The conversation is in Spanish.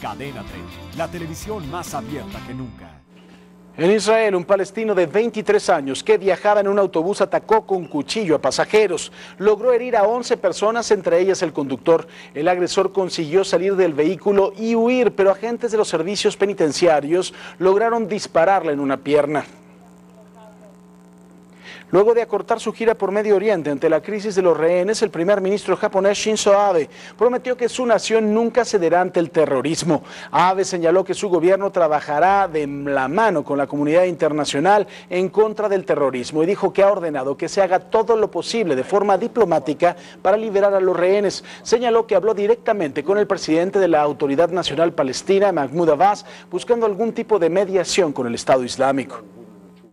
Cadena 30, la televisión más abierta que nunca. En Israel, un palestino de 23 años que viajaba en un autobús atacó con cuchillo a pasajeros. Logró herir a 11 personas, entre ellas el conductor. El agresor consiguió salir del vehículo y huir, pero agentes de los servicios penitenciarios lograron dispararle en una pierna. Luego de acortar su gira por Medio Oriente ante la crisis de los rehenes, el primer ministro japonés Shinzo Abe prometió que su nación nunca cederá ante el terrorismo. Abe señaló que su gobierno trabajará de la mano con la comunidad internacional en contra del terrorismo y dijo que ha ordenado que se haga todo lo posible de forma diplomática para liberar a los rehenes. Señaló que habló directamente con el presidente de la Autoridad Nacional Palestina, Mahmoud Abbas, buscando algún tipo de mediación con el Estado Islámico.